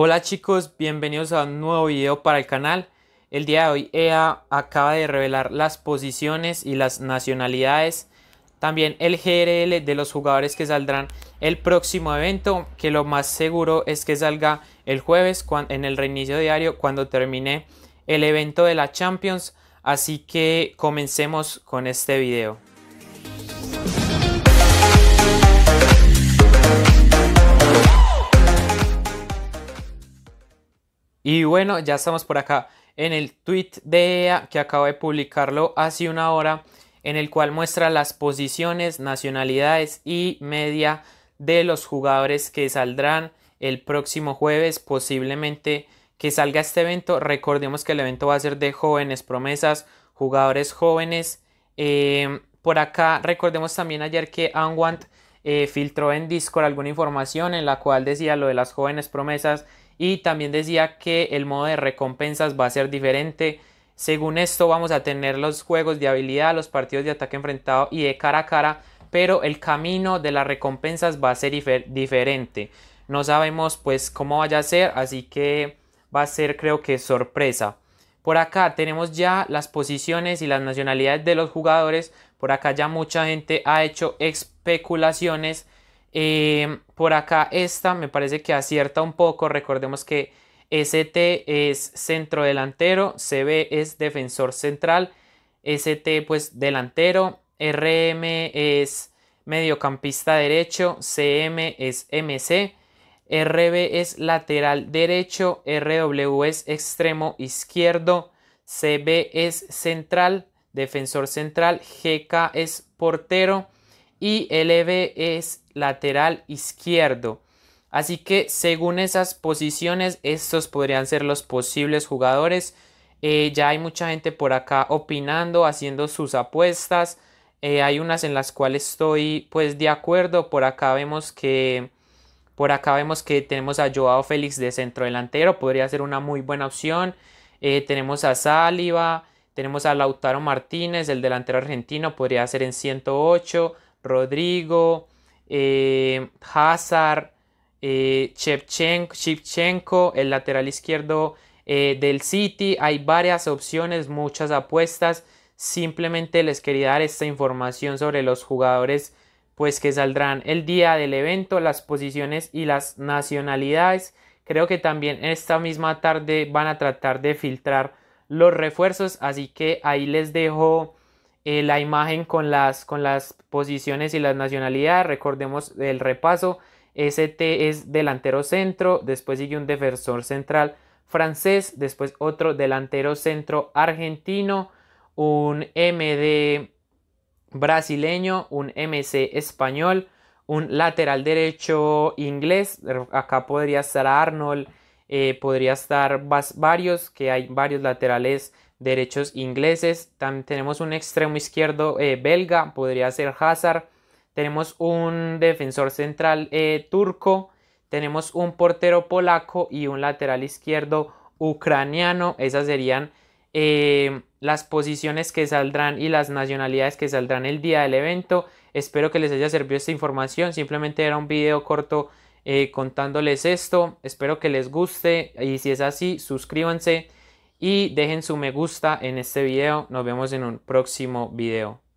Hola chicos, bienvenidos a un nuevo video para el canal. El día de hoy EA acaba de revelar las posiciones y las nacionalidades. También el GRL de los jugadores que saldrán el próximo evento, que lo más seguro es que salga el jueves en el reinicio diario cuando termine el evento de la Champions. Así que comencemos con este video. Y bueno, ya estamos por acá en el tweet de EA que acabo de publicarlo hace una hora, en el cual muestra las posiciones, nacionalidades y media de los jugadores que saldrán el próximo jueves, posiblemente que salga este evento. Recordemos que el evento va a ser de jóvenes promesas, jugadores jóvenes. Em, por acá recordemos también ayer que Anwant eh, filtró en Discord alguna información en la cual decía lo de las jóvenes promesas y también decía que el modo de recompensas va a ser diferente. Según esto vamos a tener los juegos de habilidad, los partidos de ataque enfrentado y de cara a cara, pero el camino de las recompensas va a ser diferente. No sabemos pues cómo vaya a ser, así que va a ser creo que sorpresa. Por acá tenemos ya las posiciones y las nacionalidades de los jugadores. Por acá ya mucha gente ha hecho especulaciones Em, por acá esta me parece que acierta un poco. Recordemos que ST es centro delantero, CB es defensor central, ST pues delantero, RM es mediocampista derecho, CM es MC, RB es lateral derecho, RW es extremo izquierdo, CB es central, defensor central, GK es portero y el EV es lateral izquierdo. Así que según esas posiciones, estos podrían ser los posibles jugadores. Eh, ya hay mucha gente por acá opinando, haciendo sus apuestas. Eh, hay unas en las cuales estoy pues de acuerdo. Por acá vemos que por acá vemos que tenemos a Joao Félix de centro delantero, podría ser una muy buena opción. Eh, tenemos a Sáliba. tenemos a Lautaro Martínez, el delantero argentino, podría ser en 108. Rodrigo, eh, Hazard, eh, Shevchenko, el lateral izquierdo eh, del City. Hay varias opciones, muchas apuestas. Simplemente les quería dar esta información sobre los jugadores pues que saldrán el día del evento, las posiciones y las nacionalidades. Creo que también esta misma tarde van a tratar de filtrar los refuerzos, así que ahí les dejo eh, la imagen con las, con las posiciones y las nacionalidades. Recordemos el repaso. ST es delantero centro, después sigue un defensor central francés, después otro delantero centro argentino, un MD brasileño, un MC español, un lateral derecho inglés, acá podría estar Arnold, eh, podría estar varios, que hay varios laterales derechos ingleses. También tenemos un extremo izquierdo eh, belga, podría ser Hazard. Tenemos un defensor central eh, turco. Tenemos un portero polaco y un lateral izquierdo ucraniano. Esas serían eh, las posiciones que saldrán y las nacionalidades que saldrán el día del evento. Espero que les haya servido esta información. Simplemente era un video corto contándoles esto. Espero que les guste y si es así, suscríbanse y dejen su me gusta en este video. Nos vemos en un próximo video.